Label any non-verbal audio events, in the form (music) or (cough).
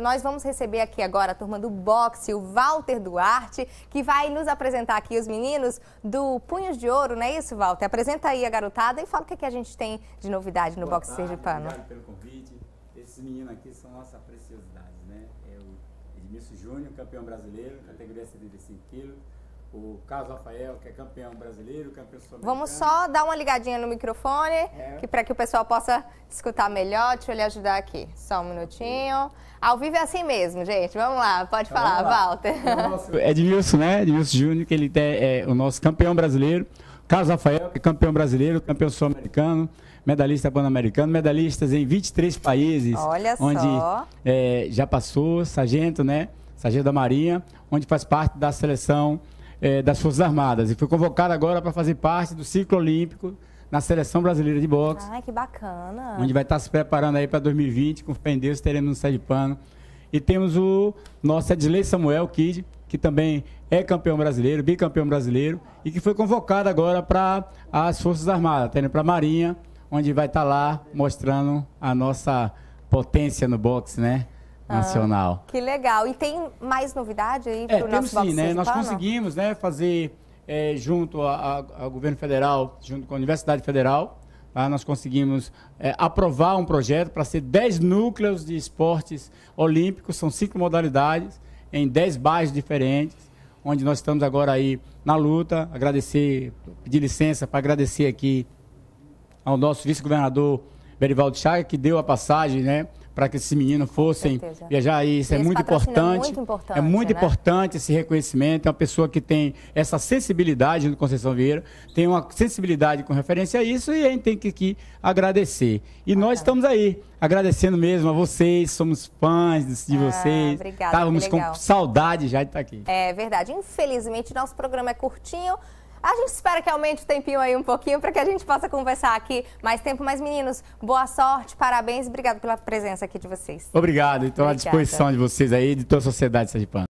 Nós vamos receber aqui agora a turma do boxe, o Walter Duarte, que vai nos apresentar aqui os meninos do Punhos de Ouro, não é isso, Walter? Apresenta aí a garotada e fala o que, é que a gente tem de novidade no Boa boxe tarde, sergipano. Obrigado pelo convite. Esses meninos aqui são nossa preciosidade, né? É o Edmilson Júnior, campeão brasileiro, categoria 75 quilos o Carlos Rafael, que é campeão brasileiro, campeão sul Vamos só dar uma ligadinha no microfone, é. que para que o pessoal possa escutar melhor. Deixa eu lhe ajudar aqui. Só um minutinho. Ao vivo é assim mesmo, gente. Vamos lá, pode então, falar, lá. Walter. Então, (laughs) é Edmilson, né? Edmilson Júnior, que ele é, é o nosso campeão brasileiro. Carlos Rafael, que é campeão brasileiro, campeão sul-americano, medalhista pan-americano, medalhistas em 23 países. Olha onde, só. É, já passou, sargento, né? Sargento da Marinha, onde faz parte da seleção é, das Forças Armadas e foi convocado agora para fazer parte do ciclo olímpico na Seleção Brasileira de Boxe. Ai, que bacana. Onde vai estar se preparando aí para 2020, com fé em Deus, teremos um Sede de Pano. E temos o nosso Edley Samuel Kid, que também é campeão brasileiro, bicampeão brasileiro, e que foi convocado agora para as Forças Armadas, tendo para a Marinha, onde vai estar lá mostrando a nossa potência no boxe, né? Ah, nacional. Ah, que legal. E tem mais novidade aí é, para o nosso temos, sim, né? Nós conseguimos né, fazer, é, junto ao governo federal, junto com a Universidade Federal, tá? nós conseguimos é, aprovar um projeto para ser 10 núcleos de esportes olímpicos, são cinco modalidades, em 10 bairros diferentes, onde nós estamos agora aí na luta. Agradecer, pedir licença para agradecer aqui ao nosso vice-governador Berivaldo Chaga, que deu a passagem né, para que esse menino fosse viajar. isso é e é muito importante, é muito importante. É muito né? importante esse reconhecimento. É uma pessoa que tem essa sensibilidade no Conceição Vieira, tem uma sensibilidade com referência a isso e a gente tem que, que agradecer. E nós estamos aí, agradecendo mesmo a vocês, somos fãs de, ah, vocês. Ah, obrigada, Estávamos com saudade já de estar aqui. É verdade. Infelizmente, nosso programa é curtinho. A gente espera que aumente o tempinho aí um pouquinho para que a gente possa conversar aqui mais tempo. Mas, meninos, boa sorte, parabéns, obrigado pela presença aqui de vocês. Obrigado, então à disposição de vocês aí, de toda a sociedade sergipana.